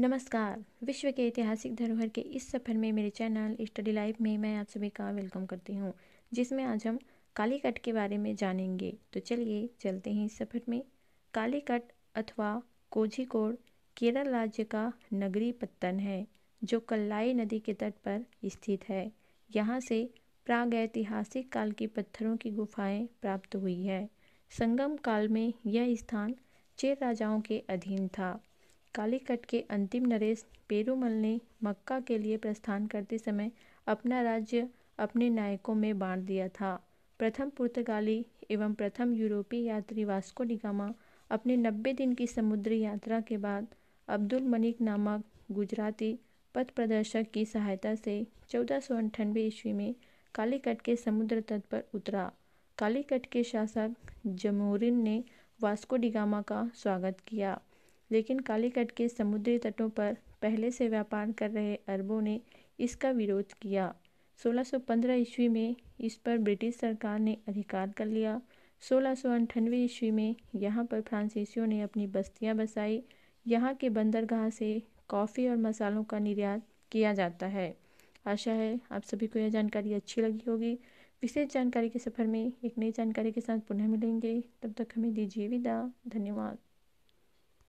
नमस्कार विश्व के ऐतिहासिक धरोहर के इस सफर में मेरे चैनल स्टडी लाइफ में मैं आप सभी का वेलकम करती हूँ जिसमें आज हम कालीकट के बारे में जानेंगे तो चलिए चलते हैं इस सफर में कालीकट अथवा कोझिकोड केरल राज्य का नगरी पत्तन है जो कल्लाई नदी के तट पर स्थित है यहाँ से प्रागैतिहासिक काल की पत्थरों की गुफाएं प्राप्त हुई है संगम काल में यह स्थान चेर राजाओं के अधीन था कालीकट के अंतिम नरेश पेरूमल ने मक्का के लिए प्रस्थान करते समय अपना राज्य अपने नायकों में बांट दिया था प्रथम पुर्तगाली एवं प्रथम यूरोपीय यात्री वास्को डिगामा अपने नब्बे दिन की समुद्री यात्रा के बाद अब्दुल मनिक नामक गुजराती पथ प्रदर्शक की सहायता से चौदह सौ अंठानवे ईस्वी में कालीकट के समुद्र तट पर उतरा कालीकट के शासक जमोरिन ने वास्को डिगामा का स्वागत किया लेकिन कालीकट के समुद्री तटों पर पहले से व्यापार कर रहे अरबों ने इसका विरोध किया 1615 ईस्वी में इस पर ब्रिटिश सरकार ने अधिकार कर लिया सोलह ईस्वी में यहाँ पर फ्रांसीसियों ने अपनी बस्तियाँ बसाई यहाँ के बंदरगाह से कॉफ़ी और मसालों का निर्यात किया जाता है आशा है आप सभी को यह जानकारी अच्छी लगी होगी विशेष जानकारी के सफर में एक नई जानकारी के साथ पुनः मिलेंगे तब तक हमें दीजिए विदा धन्यवाद